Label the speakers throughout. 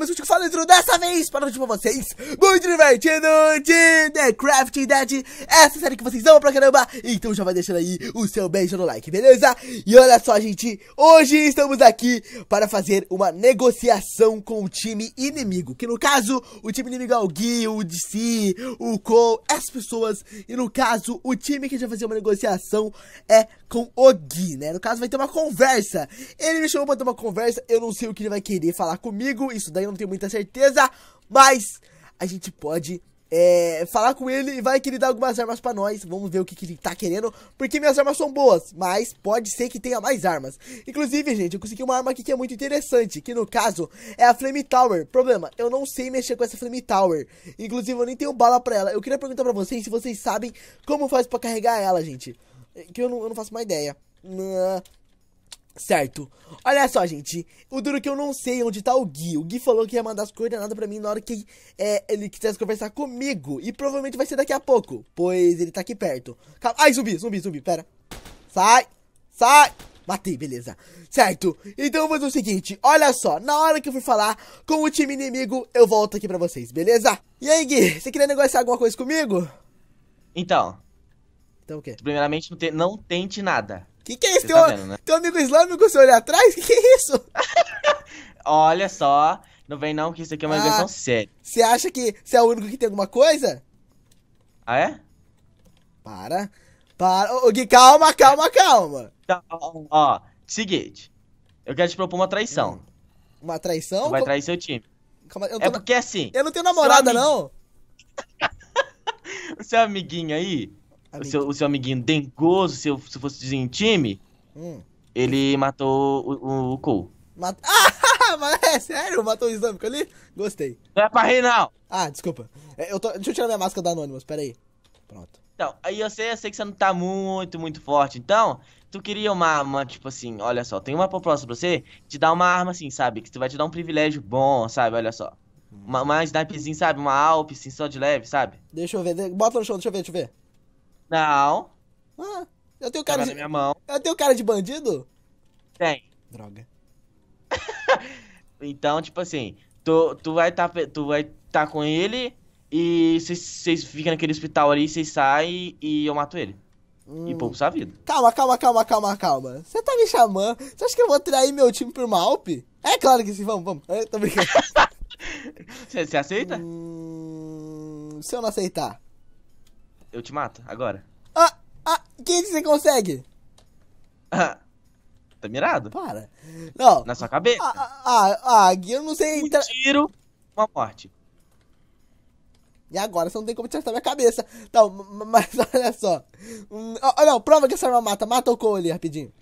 Speaker 1: mas eu te falo dentro dessa vez para noite vocês. Muito divertido de The Crafting Dead. Essa série que vocês amam pra caramba. Então já vai deixando aí o seu beijo no like, beleza? E olha só, gente. Hoje estamos aqui para fazer uma negociação com o time inimigo. Que no caso, o time inimigo é o Gui, o DC, o Cole, as pessoas. E no caso, o time que a gente vai fazer uma negociação é com o Gui, né? No caso, vai ter uma conversa. Ele me chamou pra ter uma conversa. Eu não sei o que ele vai querer falar comigo. Isso daí não tenho muita certeza, mas a gente pode é, falar com ele e vai que ele dá algumas armas pra nós. Vamos ver o que, que ele tá querendo, porque minhas armas são boas, mas pode ser que tenha mais armas. Inclusive, gente, eu consegui uma arma aqui que é muito interessante, que no caso é a Flame Tower. Problema, eu não sei mexer com essa Flame Tower. Inclusive, eu nem tenho bala pra ela. Eu queria perguntar pra vocês se vocês sabem como faz pra carregar ela, gente. É, que eu não, eu não faço uma ideia. Uh, Certo. Olha só, gente. O duro é que eu não sei onde tá o Gui. O Gui falou que ia mandar as coordenadas para mim na hora que é, ele quisesse conversar comigo. E provavelmente vai ser daqui a pouco, pois ele tá aqui perto. Calma. Ai, zumbi, zumbi, zumbi, pera. Sai, sai. Matei, beleza. Certo. Então vamos vou fazer o seguinte. Olha só. Na hora que eu for falar com o time inimigo, eu volto aqui pra vocês, beleza? E aí, Gui? Você queria negociar alguma coisa comigo?
Speaker 2: Então. Então o quê? Primeiramente, não, te... não tente nada.
Speaker 1: Que que é isso? Teu, tá vendo, né? teu amigo islâmico, você olhar atrás? Que que é isso?
Speaker 2: olha só, não vem não que isso aqui é uma ligação ah, séria.
Speaker 1: Você acha que você é o único que tem alguma coisa? Ah, é? Para, para. Ô, Gui, calma, calma, calma. Tá,
Speaker 2: ó, seguinte, eu quero te propor uma traição.
Speaker 1: Uma traição? Tu vai trair seu time. Calma, é na... porque assim... Eu não tenho namorada, não.
Speaker 2: o seu amiguinho aí o, seu, o seu amiguinho dengoso, se, eu, se fosse dizer em time, hum. ele matou o, o, o Cole.
Speaker 1: Mat... Ah, mas é sério? Matou o islâmico ali? Gostei. Não é pra rir, não. Ah, desculpa. É, eu tô... Deixa eu tirar minha máscara da Anonymous, aí
Speaker 2: Pronto. Então, aí eu sei, eu sei que você não tá muito, muito forte. Então, tu queria uma, arma tipo assim, olha só, tem uma proposta pra você, te dar uma arma assim, sabe? Que tu vai te dar um privilégio bom, sabe? Olha só. Uma, uma snipezinha, sabe? Uma Alp, assim, só de leve, sabe?
Speaker 1: Deixa eu ver, bota no chão, deixa eu ver, deixa eu ver.
Speaker 2: Não.
Speaker 1: Ah, eu tenho cara de... de. minha mão. Eu tenho cara de bandido? Tem.
Speaker 2: Droga. então, tipo assim, tu, tu vai tá, tu vai tá com ele e vocês ficam naquele hospital ali, vocês saem e eu mato ele.
Speaker 1: Hum. E pouco sua vida. Calma, calma, calma, calma, calma. Você tá me chamando. Você acha que eu vou trair meu time por uma Alp? É claro que sim, vamos, vamos. Eu é, tô brincando. Você aceita? Hum, se eu não aceitar.
Speaker 2: Eu te mato, agora.
Speaker 1: Ah, ah, que você consegue?
Speaker 2: Ah, tá mirado? Para. Não. Na sua cabeça. Ah, ah,
Speaker 1: ah, ah eu não sei... Um tra... tiro, uma morte. E agora você não tem como acertar minha cabeça. Então, mas olha só. Hum, ah, ah, não, prova que essa arma mata. Mata o Cole ali rapidinho.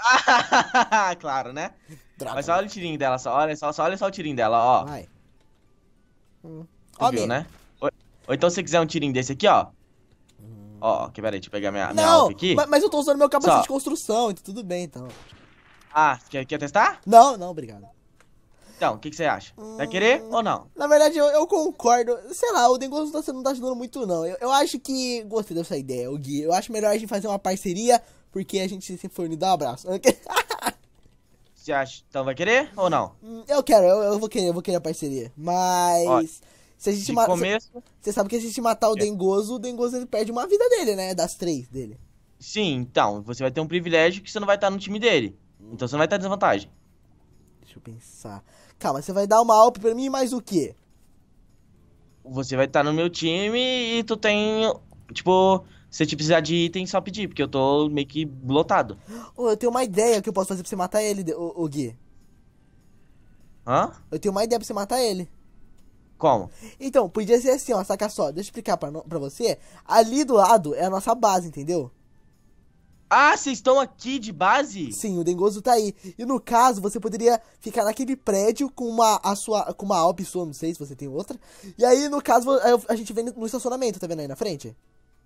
Speaker 2: claro, né? Droga. Mas olha o tirinho dela, só olha só, só olha só o tirinho dela, ó.
Speaker 1: Vai. Hum. Ó, viu, né?
Speaker 2: Ou, ou, então se quiser um tirinho desse aqui, ó. Ó, oh, que peraí, deixa eu pegar minha, minha não, aqui. Mas, mas eu
Speaker 1: tô usando meu capacete Só. de construção, então tudo bem então.
Speaker 2: Ah, quer, quer
Speaker 1: testar? Não, não, obrigado. Então, o que,
Speaker 2: que, você acha? Hum, Vai querer ou não?
Speaker 1: Na verdade, eu, eu concordo. Sei lá, o negócio não tá, não tá ajudando muito, não. Eu, eu acho que. Gostei dessa ideia, o Gui. Eu acho melhor a gente fazer uma parceria, porque a gente sempre for unido. Um abraço.
Speaker 2: Você acha? Então vai querer ou não?
Speaker 1: Hum, eu quero, eu, eu vou querer, eu vou querer a parceria. Mas. Se a gente matar. Começo... Você sabe que se a gente matar o é. Dengoso, o Dengoso ele perde uma vida dele, né? Das três dele.
Speaker 2: Sim, então. Você vai ter um privilégio que você não vai estar no time dele. Então você não vai estar em desvantagem. Deixa eu pensar. Calma, você
Speaker 1: vai dar uma alp pra mim e mais o quê?
Speaker 2: Você vai estar no meu time e tu tem. Tipo, se te precisar de item, só pedir, porque eu tô meio que lotado.
Speaker 1: Oh, eu tenho uma ideia que eu posso fazer pra você matar ele, o, o Gui. Hã? Eu tenho uma ideia pra você matar ele. Como? Então, podia ser assim, ó, saca só, deixa eu explicar pra, pra você. Ali do lado é a nossa base, entendeu? Ah, vocês estão aqui de base? Sim, o Dengozo tá aí. E no caso, você poderia ficar naquele prédio com uma a sua com uma Alp sua, não sei se você tem outra. E aí, no caso, a gente vem no estacionamento, tá vendo aí na frente?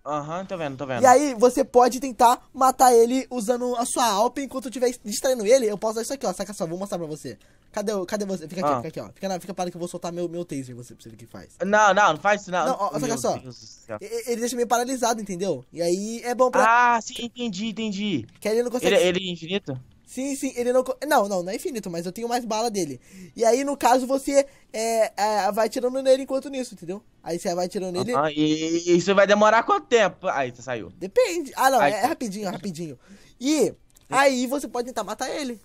Speaker 2: Aham, uhum, tá vendo, tá vendo. E aí,
Speaker 1: você pode tentar matar ele usando a sua Alp enquanto eu estiver distraindo ele. Eu posso usar isso aqui, ó. Saca só, vou mostrar pra você. Cadê, cadê você? Fica aqui, ah. fica aqui, ó. Fica, na, fica parado que eu vou soltar meu, meu taser em você pra você ver o que faz. Não, não, não faz isso, não. Não, ó, só, Deus Ele deixa meio paralisado, entendeu? E aí é bom pra. Ah, sim, entendi, entendi. Que ele não consegue. Ele, é, ele é infinito? Sim, sim, ele não. Não, não, não é infinito, mas eu tenho mais bala dele. E aí, no caso, você é, é vai tirando nele enquanto nisso, entendeu? Aí você vai tirando nele. Ah,
Speaker 2: e isso vai demorar quanto tempo? Aí você saiu.
Speaker 1: Depende. Ah, não, aí, é, é rapidinho, é rapidinho. E aí você pode tentar matar ele.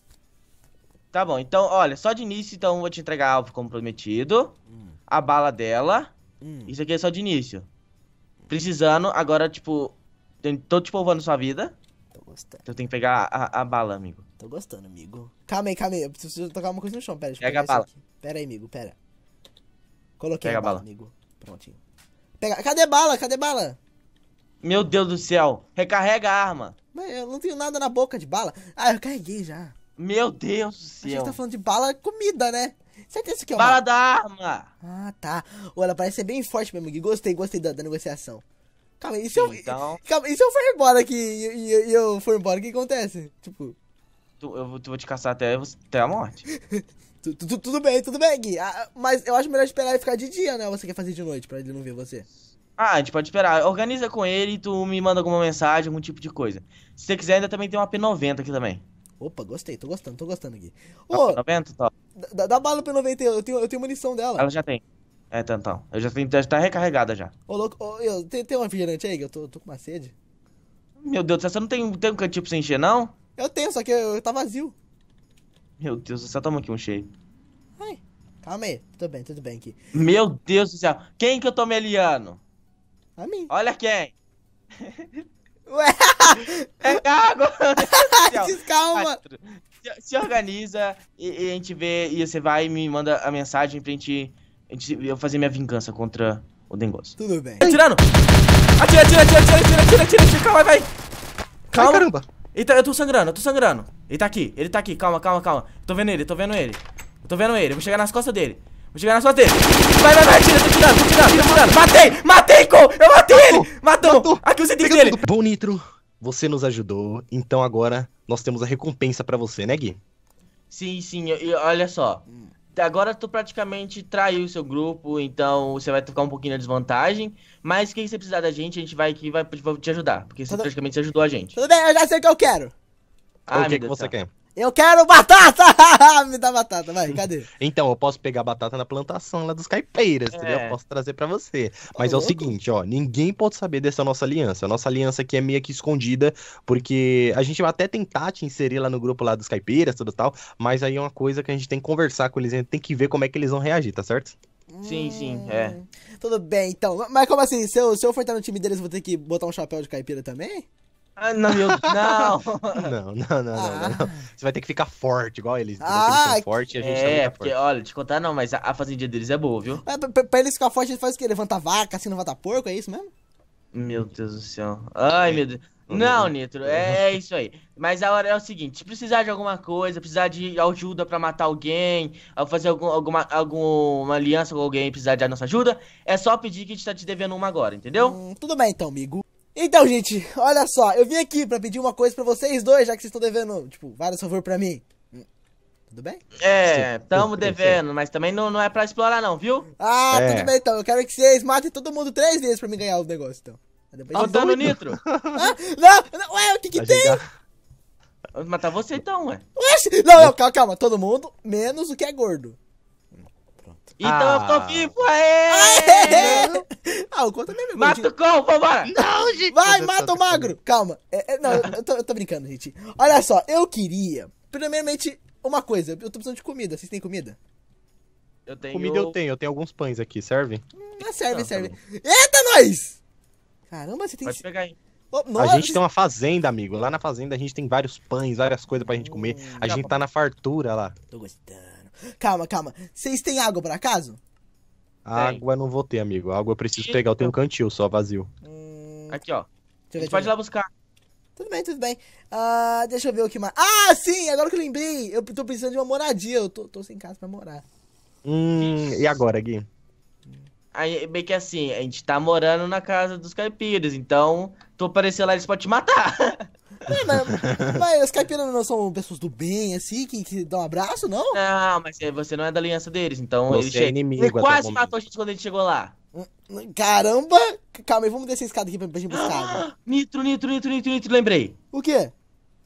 Speaker 2: Tá bom, então, olha, só de início, então, vou te entregar alvo como prometido. Hum. A bala dela. Hum. Isso aqui é só de início. Precisando, agora, tipo, tô te povoando sua vida. Tô gostando. Então tem que pegar a, a, bala, amigo. Tô gostando, amigo.
Speaker 1: Calma aí, calma aí. Eu preciso tocar uma coisa no chão, pera. Deixa Pega a bala. Aqui. Pera aí, amigo, pera.
Speaker 2: Coloquei Pega a bala, bala, amigo. Prontinho.
Speaker 1: Pega... Cadê bala? Cadê bala?
Speaker 2: Meu Deus do céu. Recarrega a arma.
Speaker 1: Mas eu não tenho nada na boca de bala. Ah, eu carreguei já. Meu Deus do céu. A gente tá falando de bala comida, né? Certeza que é, é uma... Bala da arma. Ah, tá. Ou ela parece ser bem forte mesmo, Gui. Gostei, gostei da, da negociação. Calma, e se, eu, então... calma, e se eu for embora aqui e, e, e eu for embora, o que acontece? Tipo...
Speaker 2: Tu, eu tu vou te caçar até, até a morte.
Speaker 1: tu, tu, tudo bem, tudo bem, Gui. Ah, mas eu acho melhor esperar ele ficar de dia, né? Ou você quer fazer de noite pra ele não ver você? Ah, a gente
Speaker 2: pode esperar. Organiza com ele e tu me manda alguma mensagem, algum tipo de coisa. Se você quiser, ainda também tem uma P90 aqui também.
Speaker 1: Opa, gostei, tô gostando, tô gostando aqui.
Speaker 2: Tá ô, tá 90, tá.
Speaker 1: Dá, dá bala pro 90 eu tenho, eu tenho munição dela. Ela
Speaker 2: já tem. É, então, então, eu já tenho, já tá recarregada já.
Speaker 1: Ô, louco, ô, eu, tem, tem um refrigerante aí, que eu tô, tô com uma sede.
Speaker 2: Meu Deus do céu, você não tem, tem um cantinho pra você encher, não?
Speaker 1: Eu tenho, só que eu, eu tá vazio.
Speaker 2: Meu Deus do céu, toma aqui um cheio.
Speaker 1: Ai, calma aí, tudo bem, tudo bem aqui.
Speaker 2: Meu Deus do céu, quem que eu tô Eliano?
Speaker 1: A mim. Olha quem. Ué! É água! Calma!
Speaker 2: Se organiza e, e, a gente vê. E você vai e me manda a mensagem pra gente. A gente eu fazer minha vingança contra o Dengoso. Tudo bem. Atirando! Atira, atira, atira, atira, atira, atira, atira, atira. calma, vai! Calma! Ai, caramba! Eita, eu tô sangrando, eu tô sangrando. Ele tá aqui, ele tá aqui, calma, calma, calma. tô vendo ele, tô vendo ele. tô vendo ele, vou chegar nas costas dele. Vou chegar na sua dele. Vai, vai, vai, atira, tô tirando, tô tirando, tô tirando. Matei, matei, com Eu matei matou, ele! Matou! matou. Aqui os itens dele. Bom, Nitro,
Speaker 3: você nos ajudou, então agora nós temos a recompensa pra você, né, Gui?
Speaker 2: Sim, sim, eu, eu, olha só. Agora tu praticamente traiu o seu grupo, então você vai ficar um pouquinho na desvantagem. Mas o que você precisar da gente, a gente vai aqui e vai, te ajudar. Porque você Tudo... praticamente você ajudou a gente.
Speaker 1: Tudo bem, eu já sei o que eu quero.
Speaker 2: Ah, o que, que você quer?
Speaker 1: Eu quero batata! Me dá batata, vai, cadê?
Speaker 2: Então, eu posso
Speaker 3: pegar batata na plantação lá dos caipeiras, é. entendeu? Eu posso trazer para você. Mas é o seguinte, ó, ninguém pode saber dessa nossa aliança. A nossa aliança aqui é meio que escondida, porque a gente vai até tentar te inserir lá no grupo lá dos caipeiras, tudo tal, mas aí é uma coisa que a gente tem que conversar com eles, a gente tem que ver como é que eles vão reagir, tá certo? Sim, sim, é. Hum,
Speaker 1: tudo bem, então. Mas como assim? Se eu, se eu for estar no time deles, vou ter que botar um chapéu de caipira também? Ah, não, meu... não. não,
Speaker 3: não,
Speaker 2: não, não, não, ah. Você vai ter que ficar forte, igual eles.
Speaker 1: Ah, eles
Speaker 2: forte, a gente é, tá porque, forte. olha, te contar não, mas a, a fazendinha deles é boa, viu?
Speaker 1: É, pra, pra, eles ficar forte, eles fazem o quê? Levanta vaca, assim, levanta porco, é isso mesmo?
Speaker 2: Meu Deus do céu. Ai, meu Deus.
Speaker 1: Não, uhum. Nitro, é, é
Speaker 2: isso aí. Mas a hora é o seguinte: se precisar de alguma coisa, precisar de ajuda para matar alguém, fazer algum, alguma, alguma aliança com alguém precisar de nossa ajuda, é só pedir que a gente tá te devendo uma agora, entendeu?
Speaker 1: Hum, tudo bem então, amigo. Então, gente, olha só, eu vim aqui para pedir uma coisa para vocês dois, já que vocês estão devendo, tipo, vários favor para mim.
Speaker 2: Hum, tudo bem? É, tamo devendo, mas também não, não é para explorar não, viu? Ah, é. tudo bem
Speaker 1: então. Eu quero que vocês matem todo mundo três vezes para me ganhar o negócio, então.
Speaker 2: Ah, depois tá oh, dano nitro.
Speaker 1: ah, não, não, ué, o que que tem? Matar tá você então, ué. Oxe, não, não, calma, calma, todo mundo, menos o que é gordo. Então ah. eu tô ah. vivo, aê! aê! Ah, o Conta também é meu Mata o cão, vambora! Não, gente! Vai, mata o magro! Calma. É, é, não, eu tô, eu tô, brincando, gente. Olha só, eu queria... Primeiramente, uma coisa. Eu tô precisando de comida. Vocês têm comida? Eu tenho... Comida eu
Speaker 3: tenho. Eu tenho alguns pães aqui. Serve? Hum,
Speaker 1: ah, serve, não, tá serve. Tá Eita, nós! Caramba, você tem... Pode pegar aí. nossa, a gente tem uma
Speaker 3: fazenda, amigo. Lá na fazenda a gente tem vários pães, várias coisas pra gente hum, comer. A gente tá na fartura lá. Tô gostando.
Speaker 1: Calma, calma. Vocês têm água por acaso?
Speaker 3: Água não vou ter, amigo. Água eu preciso pegar. Eu tenho um então. cantil só vazio.
Speaker 1: Hum... Aqui, ó. Deixa a gente pode ir lá buscar. Tudo bem, tudo bem. Uh, deixa eu ver o que mais. Ah, sim! Agora que eu lembrei. Eu tô precisando de uma moradia. Eu tô, tô sem casa pra morar.
Speaker 2: Hum, e agora, Gui? Aí, que assim, a gente tá morando na casa dos caipiras, então tu aparecer lá, eles podem te matar.
Speaker 1: É, mas, mas os caipiras não são pessoas do bem, assim, que, que dão um abraço, não?
Speaker 2: Não, mas é, você não é da aliança deles, então você ele, chega, é inimigo ele quase matou
Speaker 1: a gente quando a gente chegou lá. Hum, caramba! Calma aí, vamos descer a escada aqui pra, gente buscar. Ah,
Speaker 2: nitro, nitro, nitro, nitro, nitro, lembrei.
Speaker 1: O quê?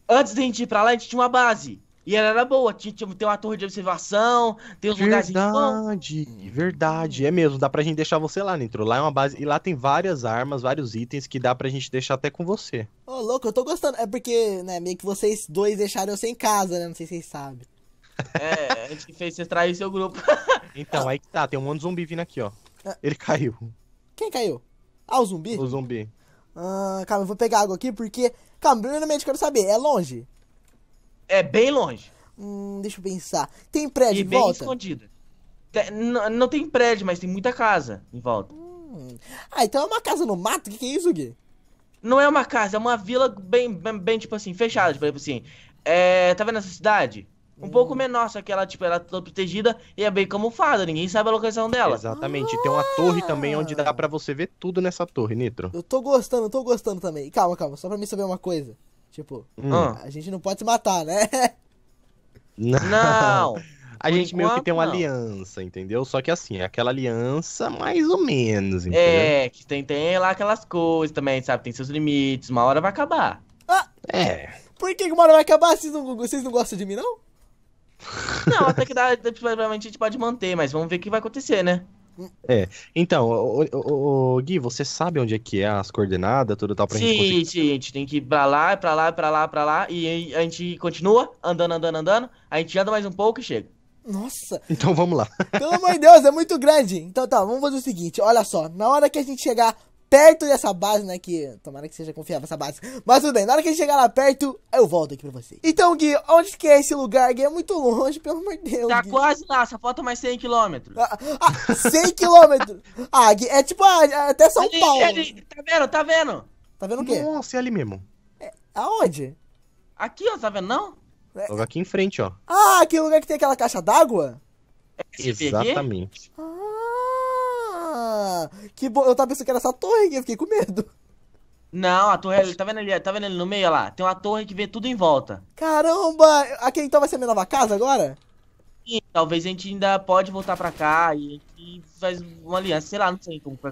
Speaker 1: Antes da
Speaker 2: gente ir pra lá, a gente tinha uma base. E ela era boa, tinha, tinha, tem uma torre de observação, tem uns verdade,
Speaker 3: lugares Verdade, verdade, é mesmo, dá pra gente deixar você lá, Nitro. Lá é uma base, e lá tem várias armas, vários itens que dá pra gente deixar até com você.
Speaker 1: Ô, oh, louco, eu tô gostando, é porque, né, meio que vocês dois deixaram eu sem casa, né, não sei se vocês sabem.
Speaker 2: É, a gente que fez você trair seu grupo.
Speaker 3: então, aí que tá, tem um monte de zumbi vindo aqui, ó. Ah. Ele caiu.
Speaker 1: Quem caiu? Ah, o zumbi? O zumbi. Ah, calma, eu vou pegar água aqui porque... Calma, primeiramente quero saber, é longe?
Speaker 2: É bem longe.
Speaker 1: Hum, deixa eu pensar. Tem prédio e em bem volta?
Speaker 2: escondida. Tem, não, não tem prédio, mas tem muita casa em volta. Hum. Ah, então é uma casa no mato? O que, que, é isso, Gui? Não é uma casa, é uma vila bem, bem, bem tipo assim, fechada. Tipo assim, é, tá vendo essa cidade? Um hum. pouco menor, só que ela, tipo, ela é toda protegida e é bem camuflada, ninguém sabe a locação dela.
Speaker 3: Exatamente, ah. tem uma torre também onde dá ah! para você ver tudo nessa torre, Nitro.
Speaker 1: Eu tô gostando, eu tô gostando também. Calma, calma, só pra mim saber uma coisa. Tipo, hum. Ah. a gente não pode se matar, né?
Speaker 3: Não! A Por gente enquanto, meio que tem uma não. aliança, entendeu? Só que assim, é aquela aliança mais ou menos, entendeu? É,
Speaker 2: que tem, tem lá aquelas coisas também, sabe? Tem seus limites, uma hora vai acabar. Ah! É.
Speaker 1: Por que uma hora vai acabar? Vocês não, vocês não gostam de mim, não? Não,
Speaker 2: até que dá, provavelmente a gente pode manter, mas vamos ver o que vai acontecer, né?
Speaker 3: É. Então, o, o, o, Gui, você sabe onde é que é as coordenadas, tudo tal, pra sim, gente conseguir...
Speaker 2: Sim, a gente tem que ir pra lá, pra lá, pra lá, pra lá, e a gente continua andando, andando, andando, a gente anda mais um pouco e chega.
Speaker 1: Nossa! Então vamos lá. Pelo amor de Deus, é muito grande. Então tá, vamos fazer o seguinte, olha só, na hora que a gente chegar perto dessa base, né? Que tomara que seja confiável essa base. Mas tudo bem, na hora que a gente chegar lá perto, eu volto aqui pra vocês. Então, Gui, onde que é esse lugar, Gui? É muito longe, pelo amor de Deus. Tá Gui. quase lá, só falta mais 100 quilômetros. Ah, ah 100 quilômetros? Ah, Gui, é tipo ah, é até São ali, Paulo. Ali, tá vendo, tá vendo? Tá vendo o quê? Nossa, é ali mesmo. É, aonde? Aqui, ó, tá vendo não? É.
Speaker 3: Logo aqui em frente, ó.
Speaker 1: Ah, aquele lugar que tem aquela caixa d'água? É Exatamente. Ah, que Eu tava pensando que era essa torre aqui, eu fiquei com medo.
Speaker 2: Não, a torre, tá vendo ali, tá vendo ali no meio lá? Tem uma torre que vê tudo em volta.
Speaker 1: Caramba! Aqui então vai ser minha nova casa agora?
Speaker 2: Sim, talvez a gente ainda pode voltar pra cá e, e faz uma aliança, sei lá, não sei como vai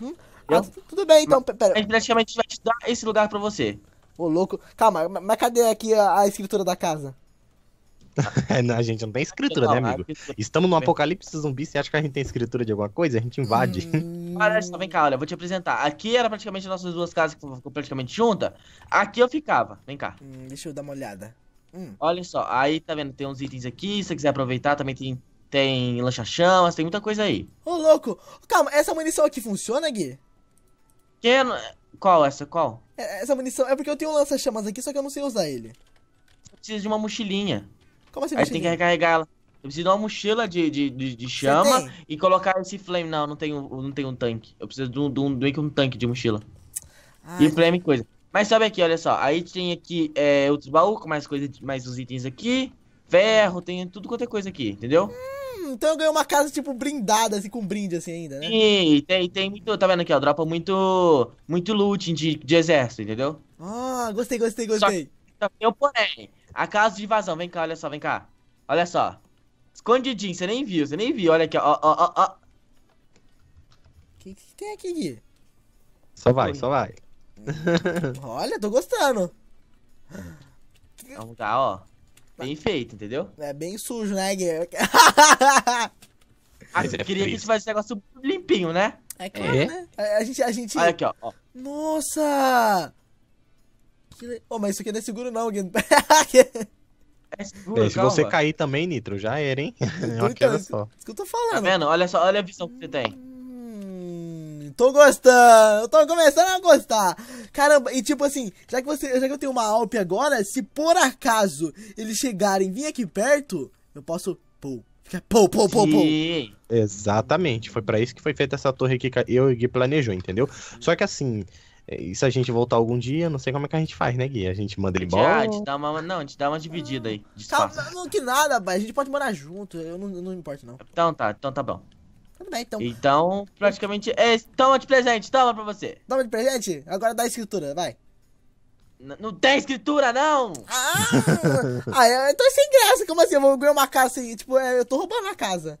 Speaker 1: Uhum. Ah, tudo bem então, mas, pera. A gente praticamente vai te dar esse lugar pra você. Ô, louco. Calma, mas cadê aqui a, a escritura da casa?
Speaker 3: É, a gente não tem escritura, né, amigo? Estamos no apocalipse zumbi, você acha que a gente tem escritura de alguma coisa? A gente invade. Hum.
Speaker 1: Parece, só então vem cá, olha, vou te
Speaker 2: apresentar. Aqui era praticamente nossas duas casas que ficou praticamente juntas. Aqui eu ficava, vem cá. Hum,
Speaker 1: deixa eu dar uma olhada.
Speaker 2: Hum. Olha só, aí tá vendo, tem uns itens aqui, se você quiser aproveitar, também tem, tem lancha-chamas, tem muita coisa aí.
Speaker 1: Ô, louco, calma, essa munição aqui funciona, Gui? Que...
Speaker 2: Qual essa, qual?
Speaker 1: É, essa munição, é porque eu tenho um lança-chamas aqui, só que eu não sei usar ele.
Speaker 2: precisa de uma mochilinha. Como assim? Aí tem que recarregar ela. Eu preciso de uma mochila de, de, de, de chama e colocar esse flame. Não, não tenho, não tenho um tanque. Eu preciso de um, de um, de um tanque de mochila. Ai, e flame coisa. Mas sobe aqui, olha só. Aí tem aqui é, outros baús com mais coisas, mais os itens aqui. Ferro, tem tudo quanto é coisa aqui, entendeu?
Speaker 1: Hum, então eu ganhei uma casa, tipo, blindada, assim, com brinde, assim, ainda, né?
Speaker 2: Sim, tem, tem muito, tá vendo aqui, ó, dropa muito, muito loot de, de exército, entendeu?
Speaker 1: Ah, gostei, gostei, gostei.
Speaker 2: Só, só tem o porém. A casa de invasão. Vem cá, olha só, vem cá. Olha só. Escondidinho, você nem viu, você nem viu. Olha aqui, ó, ó, ó, ó. O
Speaker 1: que, que tem aqui, Gui?
Speaker 3: Só vai, Oi. só
Speaker 2: vai.
Speaker 1: Olha, tô gostando. Vamos cá, ó. Bem feito, entendeu? É bem sujo, né, Gui?
Speaker 2: ah, você é queria que isso
Speaker 1: fosse um negócio limpinho, né? É claro, é? né? A, a, gente, a gente... Olha aqui, ó. ó. Nossa! Oh, mas isso aqui não é seguro, não, Guido. É seguro, se calma. você
Speaker 3: cair também, Nitro, já era, hein? Então,
Speaker 2: é só. É isso que eu tô falando. Tá vendo? Olha só, olha a visão que você tem.
Speaker 1: Hum, tô gostando, tô começando a gostar. Caramba, e tipo assim, já que, você, já que eu tenho uma Alp agora, se por acaso eles chegarem vir aqui perto, eu posso. Pô, pô, pô, pô, pô.
Speaker 3: Exatamente, foi para isso que foi feita essa torre que eu e Gui planejou, entendeu? Só que assim, é, e se a gente voltar algum dia, não sei como é que a gente faz, né, Gui? A gente manda ele ah, embora. Ah,
Speaker 2: te dá uma. Não, te dá uma dividida aí.
Speaker 1: Calma, não que nada, rapaz. A gente pode morar junto. Eu não, não me importo, não.
Speaker 2: Então tá, então tá bom. Tudo bem, então. Então, praticamente. É, toma de presente, toma
Speaker 1: pra você. Toma de presente? Agora dá a escritura, vai. N não tem escritura, não! Ah! ah, é, então é sem graça. Como assim? Eu vou ganhar uma casa assim, tipo, é, eu tô roubando a casa.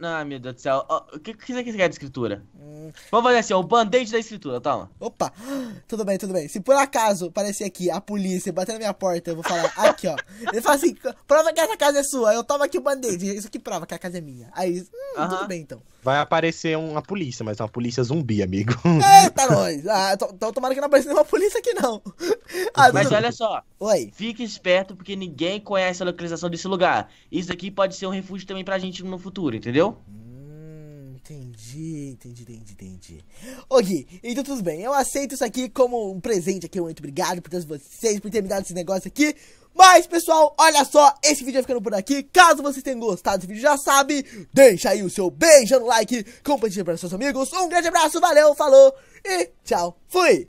Speaker 2: Ah, meu Deus do céu. O que, que você quer de escritura? Hum. Vamos fazer assim, o band-aid da escritura, toma.
Speaker 1: Opa, tudo bem, tudo bem. Se por acaso aparecer aqui a polícia bater na minha porta, eu vou falar, aqui, ó. Ele fala assim, prova que essa casa é sua. Eu tomo aqui o band-aid. Isso aqui prova que a casa é minha. Aí, hum, uh -huh. tudo bem, então.
Speaker 3: Vai aparecer uma polícia, mas é uma polícia zumbi, amigo.
Speaker 1: Eita, nós! Ah, então tomara que não apareça nenhuma polícia aqui, não. Ah, mas não. olha só.
Speaker 2: Oi. Fique esperto, porque ninguém conhece a localização desse lugar. Isso aqui pode ser um refúgio também pra gente no futuro, entendeu?
Speaker 1: Entendi, entendi, entendi, entendi. Ô Gui, então tudo bem, eu aceito isso aqui como um presente aqui, muito obrigado por todos vocês, por ter me dado esse negócio aqui. Mas, pessoal, olha só, esse vídeo vai ficando por aqui. Caso vocês tenham gostado desse vídeo, já sabe, deixa aí o seu beijo no like, compartilha para seus amigos. Um grande abraço, valeu, falou e tchau, fui!